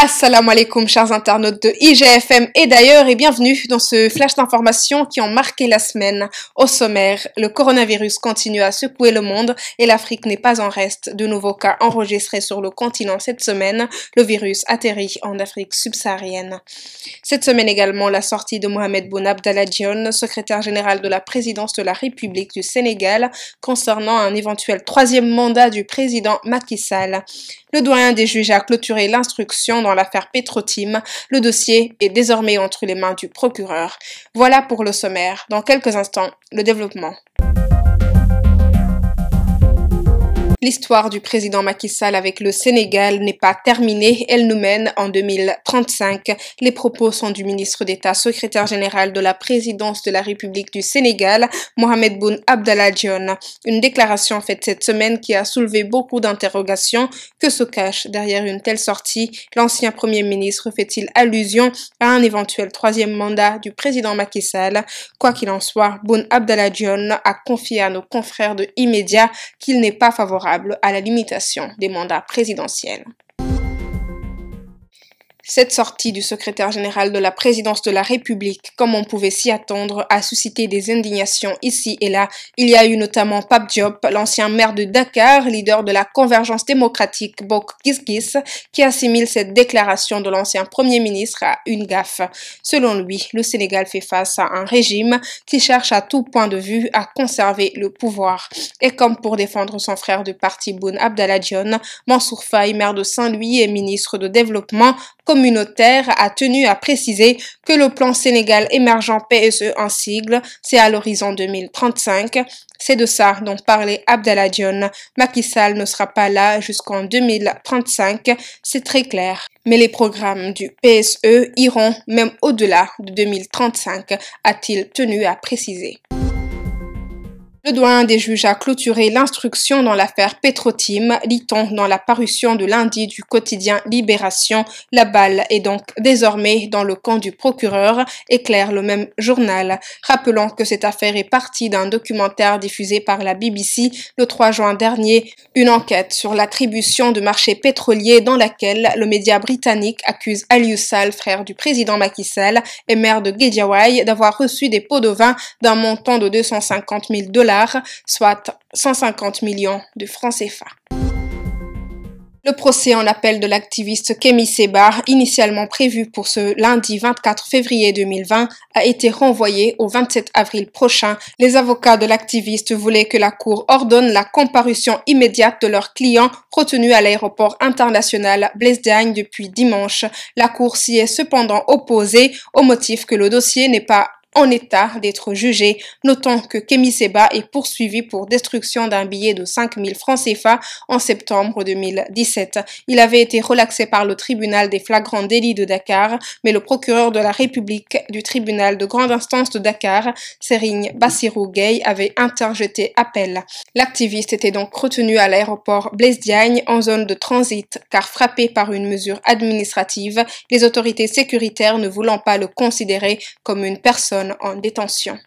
Assalamu alaikum chers internautes de IGFM et d'ailleurs et bienvenue dans ce flash d'informations qui ont marqué la semaine. Au sommaire, le coronavirus continue à secouer le monde et l'Afrique n'est pas en reste. De nouveaux cas enregistrés sur le continent cette semaine. Le virus atterrit en Afrique subsaharienne. Cette semaine également, la sortie de Mohamed Boun Abdallah Dion, secrétaire général de la présidence de la République du Sénégal, concernant un éventuel troisième mandat du président Macky Sall. Le doyen des juges a clôturé l'instruction l'affaire Petrotim. Le dossier est désormais entre les mains du procureur. Voilà pour le sommaire. Dans quelques instants, le développement. L'histoire du président Macky Sall avec le Sénégal n'est pas terminée. Elle nous mène en 2035. Les propos sont du ministre d'État, secrétaire général de la présidence de la République du Sénégal, Mohamed Boun Abdallah John. Une déclaration faite cette semaine qui a soulevé beaucoup d'interrogations. Que se cache derrière une telle sortie L'ancien premier ministre fait-il allusion à un éventuel troisième mandat du président Macky Sall Quoi qu'il en soit, Boun Abdallah Dion a confié à nos confrères de Immédiat qu'il n'est pas favorable à la limitation des mandats présidentiels. Cette sortie du secrétaire général de la présidence de la République, comme on pouvait s'y attendre, a suscité des indignations ici et là. Il y a eu notamment Pape Diop, l'ancien maire de Dakar, leader de la convergence démocratique Bok qui assimile cette déclaration de l'ancien premier ministre à une gaffe. Selon lui, le Sénégal fait face à un régime qui cherche à tout point de vue à conserver le pouvoir. Et comme pour défendre son frère de parti Boun Abdallah Dion, Mansour Faye, maire de Saint-Louis et ministre de Développement, communautaire a tenu à préciser que le plan Sénégal émergent PSE en sigle, c'est à l'horizon 2035. C'est de ça dont parlait Abdallah Dion. Macky Sall ne sera pas là jusqu'en 2035, c'est très clair. Mais les programmes du PSE iront même au-delà de 2035, a-t-il tenu à préciser. Le doyen des juges a clôturé l'instruction dans l'affaire Petrotim, lit-on dans la parution de lundi du quotidien Libération. La balle est donc désormais dans le camp du procureur, éclaire le même journal. Rappelons que cette affaire est partie d'un documentaire diffusé par la BBC le 3 juin dernier, une enquête sur l'attribution de marchés pétroliers dans laquelle le média britannique accuse Aliusal, frère du président Macky Sall et maire de Guédiawaye, d'avoir reçu des pots de vin d'un montant de 250 000 dollars soit 150 millions de francs CFA. Le procès en appel de l'activiste Kemi Sebar, initialement prévu pour ce lundi 24 février 2020, a été renvoyé au 27 avril prochain. Les avocats de l'activiste voulaient que la Cour ordonne la comparution immédiate de leurs clients retenus à l'aéroport international Blaise Diagne depuis dimanche. La Cour s'y est cependant opposée au motif que le dossier n'est pas en état d'être jugé. notant que Kemi Seba est poursuivi pour destruction d'un billet de 5000 francs CFA en septembre 2017. Il avait été relaxé par le tribunal des flagrants délits de Dakar, mais le procureur de la République du tribunal de grande instance de Dakar, Serigne Bassirou Gay, avait interjeté appel. L'activiste était donc retenu à l'aéroport Blaise Diagne en zone de transit car frappé par une mesure administrative, les autorités sécuritaires ne voulant pas le considérer comme une personne en détention.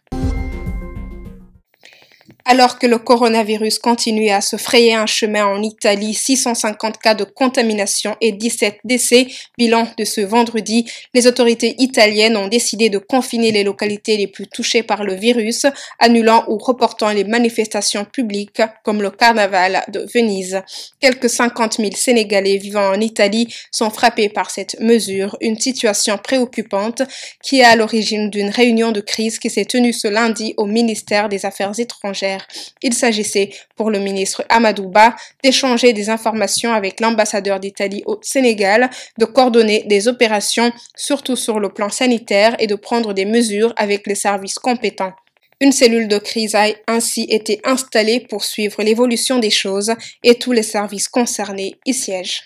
Alors que le coronavirus continue à se frayer un chemin en Italie, 650 cas de contamination et 17 décès, bilan de ce vendredi, les autorités italiennes ont décidé de confiner les localités les plus touchées par le virus, annulant ou reportant les manifestations publiques comme le carnaval de Venise. Quelques 50 000 Sénégalais vivant en Italie sont frappés par cette mesure, une situation préoccupante qui est à l'origine d'une réunion de crise qui s'est tenue ce lundi au ministère des Affaires étrangères il s'agissait pour le ministre Amadouba d'échanger des informations avec l'ambassadeur d'Italie au Sénégal, de coordonner des opérations, surtout sur le plan sanitaire, et de prendre des mesures avec les services compétents. Une cellule de crise a ainsi été installée pour suivre l'évolution des choses et tous les services concernés y siègent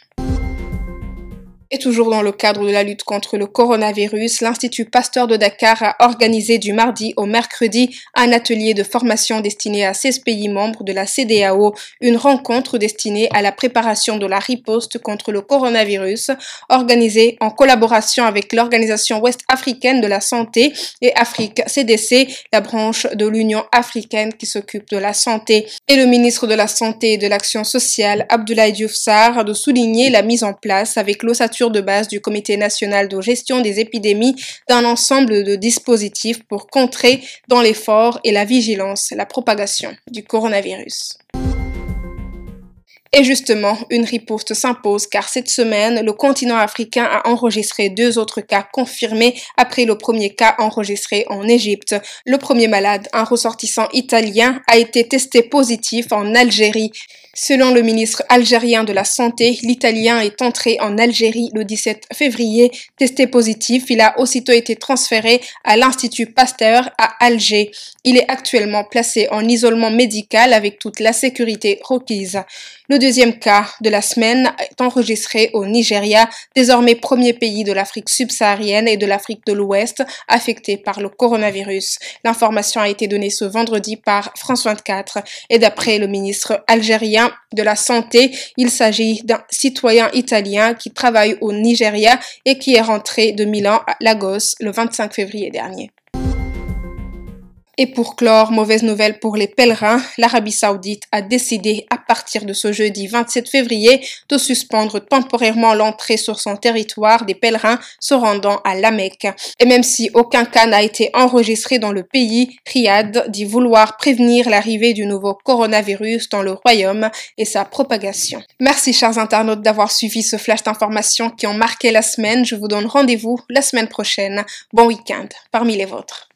toujours dans le cadre de la lutte contre le coronavirus, l'Institut Pasteur de Dakar a organisé du mardi au mercredi un atelier de formation destiné à 16 pays membres de la CDAO, une rencontre destinée à la préparation de la riposte contre le coronavirus, organisée en collaboration avec l'Organisation Ouest africaine de la santé et Afrique CDC, la branche de l'Union africaine qui s'occupe de la santé, et le ministre de la Santé et de l'Action sociale, Abdoulaye Diouf Sarr, de souligner la mise en place avec l'ossature de base du Comité national de gestion des épidémies d'un ensemble de dispositifs pour contrer dans l'effort et la vigilance la propagation du coronavirus. Et justement, une riposte s'impose car cette semaine, le continent africain a enregistré deux autres cas confirmés après le premier cas enregistré en Égypte. Le premier malade, un ressortissant italien, a été testé positif en Algérie. Selon le ministre algérien de la Santé, l'Italien est entré en Algérie le 17 février. Testé positif, il a aussitôt été transféré à l'Institut Pasteur à Alger. Il est actuellement placé en isolement médical avec toute la sécurité requise. Le deuxième cas de la semaine est enregistré au Nigeria, désormais premier pays de l'Afrique subsaharienne et de l'Afrique de l'Ouest affecté par le coronavirus. L'information a été donnée ce vendredi par France 24 et d'après le ministre algérien, de la santé. Il s'agit d'un citoyen italien qui travaille au Nigeria et qui est rentré de Milan à Lagos le 25 février dernier. Et pour clore, mauvaise nouvelle pour les pèlerins, l'Arabie saoudite a décidé à partir de ce jeudi 27 février de suspendre temporairement l'entrée sur son territoire des pèlerins se rendant à la Mecque. Et même si aucun cas n'a été enregistré dans le pays, Riyad dit vouloir prévenir l'arrivée du nouveau coronavirus dans le royaume et sa propagation. Merci chers internautes d'avoir suivi ce flash d'informations qui ont marqué la semaine. Je vous donne rendez-vous la semaine prochaine. Bon week-end parmi les vôtres.